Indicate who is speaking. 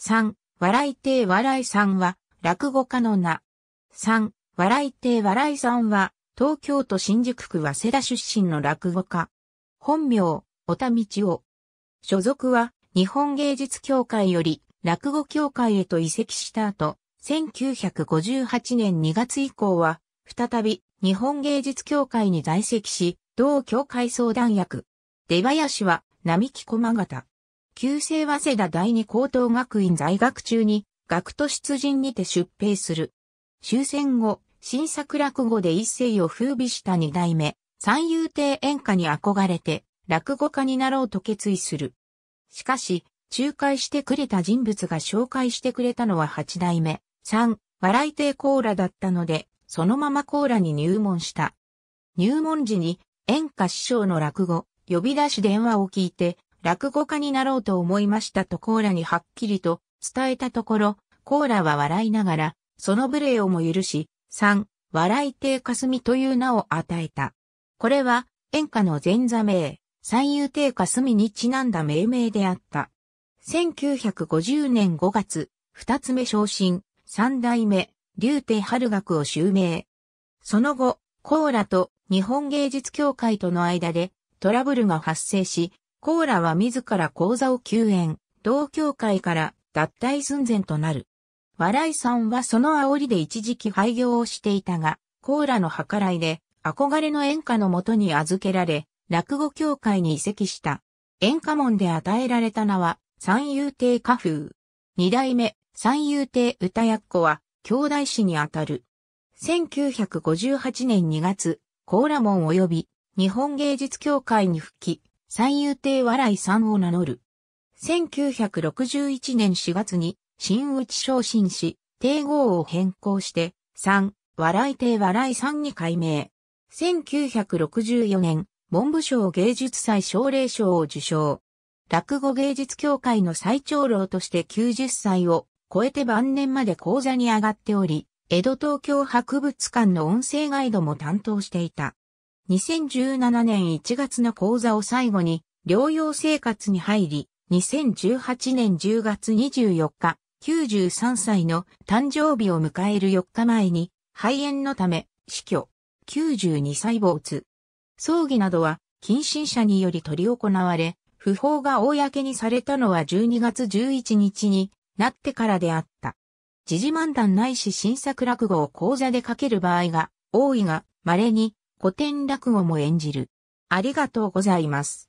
Speaker 1: 三、笑い亭笑いさんは、落語家の名。三、笑い亭笑いさんは、東京都新宿区早稲田出身の落語家。本名、小田道夫。所属は、日本芸術協会より、落語協会へと移籍した後、1958年2月以降は、再び、日本芸術協会に在籍し、同協会相談役。出林は、並木駒形。旧制早稲田第二高等学院在学中に、学徒出陣にて出兵する。終戦後、新作落語で一世を風靡した二代目、三遊亭演歌に憧れて、落語家になろうと決意する。しかし、仲介してくれた人物が紹介してくれたのは八代目、三、笑い亭コーラだったので、そのままコーラに入門した。入門時に、演歌師匠の落語、呼び出し電話を聞いて、落語家になろうと思いましたとコーラにはっきりと伝えたところ、コーラは笑いながら、その無礼をも許し、三、笑い亭霞という名を与えた。これは、演歌の前座名、三遊亭霞にちなんだ命名であった。1950年5月、二つ目昇進、三代目、竜亭春学を襲名。その後、コーラと日本芸術協会との間でトラブルが発生し、コーラは自ら講座を休園、同協会から脱退寸前となる。笑いさんはその煽りで一時期廃業をしていたが、コーラの計らいで憧れの演歌のもとに預けられ、落語協会に移籍した。演歌門で与えられた名は、三遊亭歌風。二代目、三遊亭歌役子は、兄弟子にあたる。1958年2月、コーラ門及び、日本芸術協会に復帰。三遊亭笑いさんを名乗る。1961年4月に、新内昇進し、帝号を変更して、三、笑い亭笑いさんに改名。1964年、文部省芸術祭奨励賞を受賞。落語芸術協会の最長老として90歳を超えて晩年まで講座に上がっており、江戸東京博物館の音声ガイドも担当していた。2017年1月の講座を最後に、療養生活に入り、2018年10月24日、93歳の誕生日を迎える4日前に、肺炎のため、死去、92歳没。葬儀などは、近親者により取り行われ、不法が公にされたのは12月11日になってからであった。時事漫談ないし新作落語を講座で書ける場合が多いが、稀に古典落語も演じる。ありがとうございます。